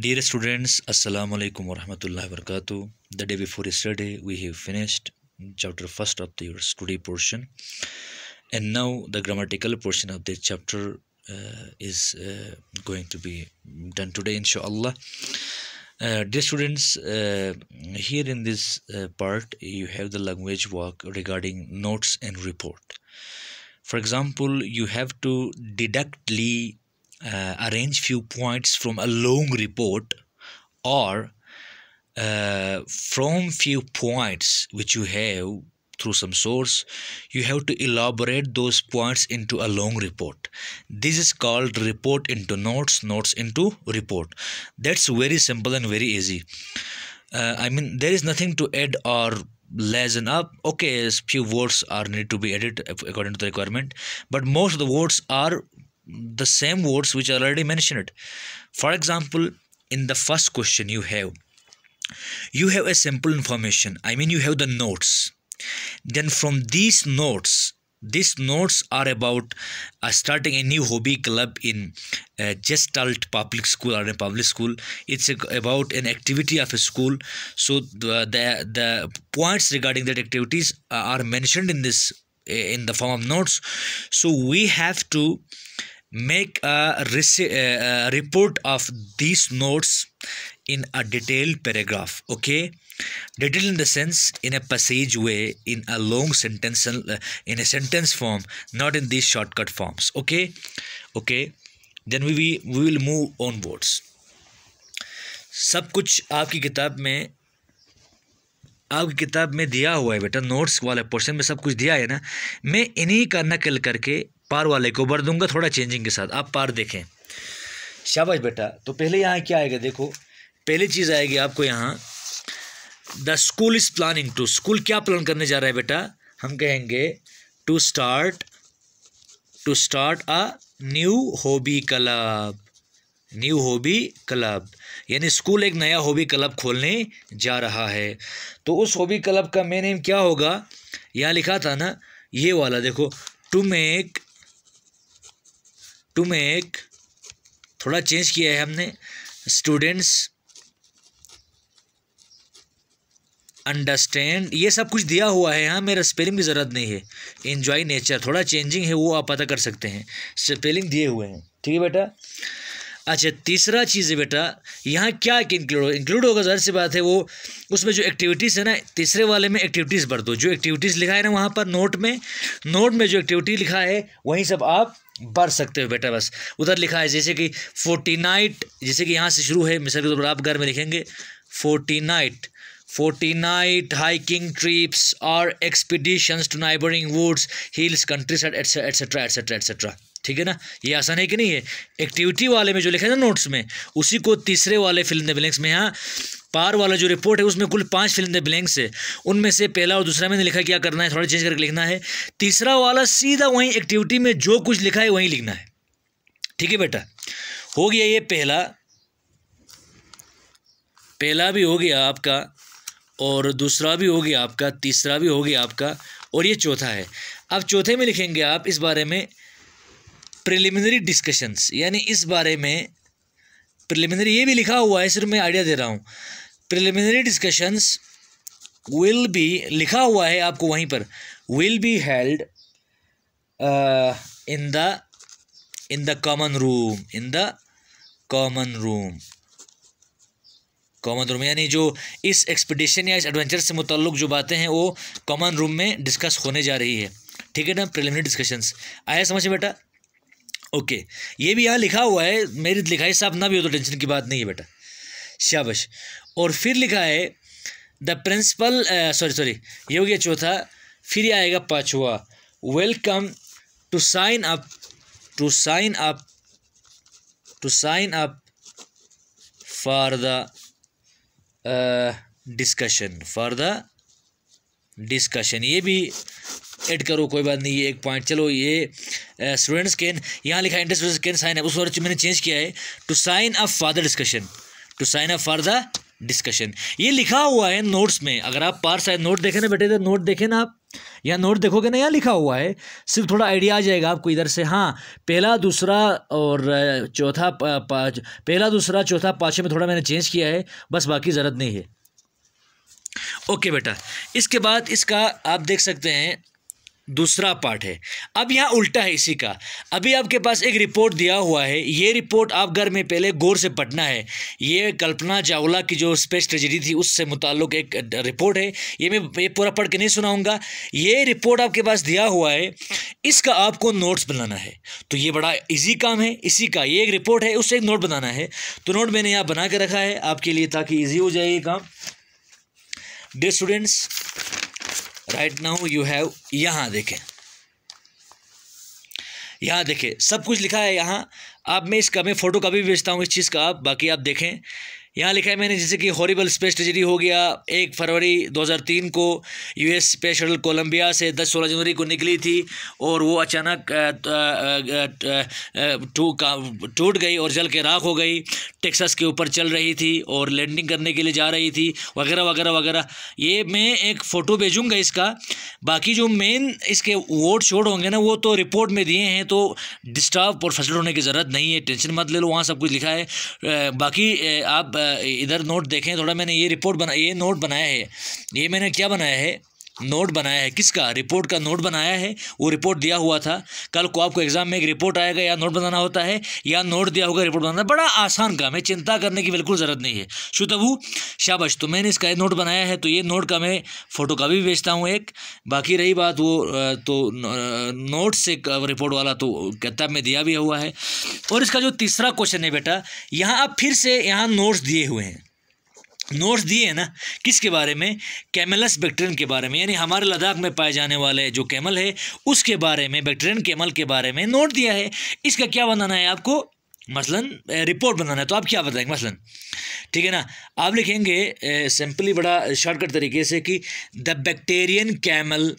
Dear students, Assalamu alaikum wa rahmatullahi wa barakatuh. The day before yesterday, we have finished chapter 1st of the study portion, and now the grammatical portion of the chapter uh, is uh, going to be done today, inshallah. Uh, dear students, uh, here in this uh, part, you have the language work regarding notes and report. For example, you have to deductly uh, arrange few points from a long report or uh, from few points which you have through some source you have to elaborate those points into a long report this is called report into notes notes into report that's very simple and very easy uh, i mean there is nothing to add or lessen up okay few words are need to be added according to the requirement but most of the words are the same words which I already mentioned. For example, in the first question you have, you have a simple information. I mean you have the notes. Then from these notes, these notes are about uh, starting a new hobby club in uh, Gestalt public school or a public school. It's a, about an activity of a school. So the, the, the points regarding that activities uh, are mentioned in this uh, in the form of notes. So we have to make a uh, report of these notes in a detailed paragraph okay detailed in the sense in a passage way in a long sentence in a sentence form not in these shortcut forms okay okay then we we, we will move on words सब कुछ आपकी किताब में आपकी किताब में दिया हुआ है बेटा नोट्स वाले पोर्शन में सब कुछ दिया है ना मैं इन्हीं का नकल करके पार वाले को भर दूंगा थोड़ा चेंजिंग के साथ आप पार देखें शाबाश बेटा तो पहले यहाँ क्या आएगा देखो पहली चीज़ आएगी आपको यहाँ the school is planning to school क्या प्लान करने जा रहा है बेटा हम कहेंगे to start to start a new hobby club new hobby club यानी स्कूल एक नया हॉबी क्लब खोलने जा रहा है तो उस हॉबी क्लब का मेन एम क्या होगा यहाँ लिखा था ना ये वाला देखो टू मेक टू में एक थोड़ा चेंज किया है हमने स्टूडेंट्स अंडरस्टैंड ये सब कुछ दिया हुआ है यहाँ मेरा स्पेलिंग की ज़रूरत नहीं है इन्जॉय नेचर थोड़ा चेंजिंग है वो आप पता कर सकते हैं स्पेलिंग दिए हुए हैं ठीक है बेटा अच्छा तीसरा चीज़ है बेटा यहाँ क्या इंक्लूड होगा इंक्लूड होगा जहर सी बात है वो उसमें जो एक्टिविटीज़ है ना तीसरे वाले में एक्टिविटीज़ भर दो जो एक्टिविटीज़ लिखा है ना वहाँ पर नोट में नोट में जो एक्टिविटी लिखा है वहीं सब आप बढ़ सकते हो बेटा बस उधर लिखा है जैसे कि फोर्टी नाइट जैसे कि यहाँ से शुरू है मिसाल के तौर पर आप घर में लिखेंगे fortnight fortnight hiking trips और expeditions to neighbouring woods hills countryside etcetera etcetera etcetera ठीक है ना ये आसान है कि नहीं है एक्टिविटी वाले में जो लिखा है ना नोट्स में उसी को तीसरे वाले फिल्म में यहाँ पार वाला जो रिपोर्ट है उसमें कुल फिल्म फिल्में ब्लैंक्स है उनमें से पहला और दूसरा मैंने लिखा क्या करना है थोड़ा चेंज करके लिखना है तीसरा वाला सीधा वहीं एक्टिविटी में जो कुछ लिखा है वहीं लिखना है ठीक है बेटा हो गया ये पहला पहला भी हो गया आपका और दूसरा भी हो गया आपका तीसरा भी हो गया आपका और ये चौथा है अब चौथे में लिखेंगे आप इस बारे में प्रिलिमिनरी डिस्कशंस यानी इस बारे में प्रिलिमिनरी ये भी लिखा हुआ है सिर्फ मैं आइडिया दे रहा हूँ प्रिलिमिनरी डिस्कशंस विल बी लिखा हुआ है आपको वहीं पर will be held in the in the common room in the common room common room यानी जो इस एक्सपीडिशन या इस एडवेंचर से मुतल जो बातें हैं वो कॉमन रूम में डिस्कस होने जा रही है ठीक है ना प्रिलिमिनरी डिस्कशंस आया समझ बेटा ओके ये भी यहाँ लिखा हुआ है मेरी लिखाई साफ ना भी हो तो टेंशन की बात नहीं है बेटा शाबाश और फिर लिखा है द प्रिंसिपल सॉरी सॉरी ये हो गया चौथा फिर ये आएगा पाँचवा welcome to sign up to sign up to sign up for the discussion for the discussion ये भी ऐड करो कोई बात नहीं ये एक पॉइंट चलो ये स्टूडेंट्स uh, कैन यहाँ लिखा इंटरेस्ट कैन साइन अप वर्ष मैंने चेंज किया है to sign up for the discussion to sign up for the discussion ये लिखा हुआ है नोट्स में अगर आप पार साइड नोट देखें ना बेटे तो नोट देखें ना आप यहाँ नोट देखोगे ना यहाँ लिखा हुआ है सिर्फ थोड़ा आइडिया आ जाएगा आपको इधर से हाँ पहला दूसरा और uh, चौथा पहला दूसरा चौथा पाँचवें में थोड़ा मैंने चेंज किया है बस बाकी ज़रूरत नहीं है ओके बेटा इसके बाद इसका आप देख सकते हैं दूसरा पार्ट है अब यहाँ उल्टा है इसी का अभी आपके पास एक रिपोर्ट दिया हुआ है ये रिपोर्ट आप घर में पहले गौर से पढ़ना है ये कल्पना चावला की जो स्पेस ट्रेजिडी थी उससे मुताल्लुक एक रिपोर्ट है ये मैं ये पूरा पढ़ के नहीं सुनाऊंगा ये रिपोर्ट आपके पास दिया हुआ है इसका आपको नोट्स बनाना है तो ये बड़ा ईजी काम है इसी का ये एक रिपोर्ट है उससे एक नोट बनाना है तो नोट मैंने यहाँ बना के रखा है आपके लिए ताकि ईजी हो जाए ये काम day students right now you have यहाँ देखें यहाँ देखें सब कुछ लिखा है यहाँ आप मैं इसका मैं फ़ोटो कापी भेजता हूँ इस चीज़ का आप बाकी आप देखें यहाँ लिखा है मैंने जैसे कि हॉरिबल स्पेस ट्रेजिडी हो गया एक फरवरी 2003 को यूएस स्पेस शटल कोलंबिया से 10 सोलह जनवरी को निकली थी और वो अचानक टूट गई और जल के राख हो गई टेक्सास के ऊपर चल रही थी और लैंडिंग करने के लिए जा रही थी वगैरह वगैरह वगैरह ये मैं एक फ़ोटो भेजूँगा इसका बाकी जो मेन इसके वोट शोट होंगे ना वो तो रिपोर्ट में दिए हैं तो डिस्टर्ब और फसल होने की ज़रूरत नहीं है टेंशन मत ले लो वहाँ सब कुछ लिखा है बाकी आप इधर नोट देखें थोड़ा मैंने ये रिपोर्ट बना ये नोट बनाया है ये मैंने क्या बनाया है नोट बनाया है किसका रिपोर्ट का नोट बनाया है वो रिपोर्ट दिया हुआ था कल को आपको एग्जाम में एक रिपोर्ट आएगा या नोट बनाना होता है या नोट दिया होगा रिपोर्ट बनाना बड़ा आसान काम है चिंता करने की बिल्कुल ज़रूरत नहीं है शुतबू शाबश तो मैंने इसका नोट बनाया है तो ये नोट का मैं फ़ोटो का भी भेजता हूँ एक बाकी रही बात वो तो नोट से रिपोर्ट वाला तो किताब में दिया भी हुआ है और इसका जो तीसरा क्वेश्चन है बेटा यहाँ आप फिर से यहाँ नोट्स दिए हुए हैं नोट्स दिए हैं ना किसके बारे में कैमलस बैक्टेरियन के बारे में यानी हमारे लद्दाख में पाए जाने वाले जो कैमल है उसके बारे में बैक्टेरियन कैमल के बारे में नोट दिया है इसका क्या बनाना है आपको मसलन रिपोर्ट बनाना है तो आप क्या बताएंगे मसलन ठीक है ना आप लिखेंगे सिंपली बड़ा शॉर्टकट तरीके से कि the Bactrian camel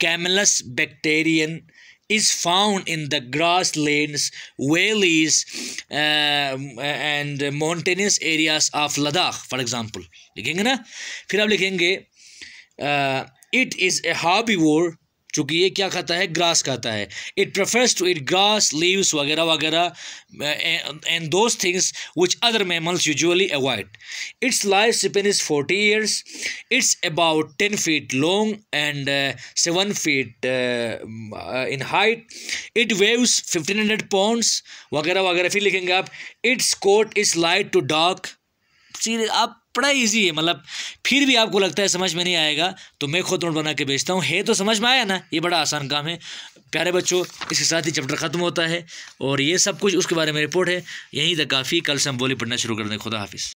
Camelus bactrian is found in the grasslands, valleys, uh, and mountainous areas of Ladakh, for example. लिखेंगे ना फिर आप चूँकि ये क्या खाता है ग्रास खाता है it prefers to eat grass leaves वगैरह वगैरह and those things which other mammals usually avoid its life span is forty years it's about ten feet long and seven feet in height it weighs fifteen hundred pounds वगैरह वगैरह फिर लिखेंगे आप its coat is light to dark सीधे आप बड़ा easy है मतलब फिर भी आपको लगता है समझ में नहीं आएगा तो मैं खुद नोट बना के बेचता हूँ है तो समझ में आया ना ये बड़ा आसान काम है प्यारे बच्चों इसके साथ ही चैप्टर ख़त्म होता है और ये सब कुछ उसके बारे में रिपोर्ट है यहीं तक काफ़ी कल से हम बोली पढ़ना शुरू कर दें खुदा हाफिज़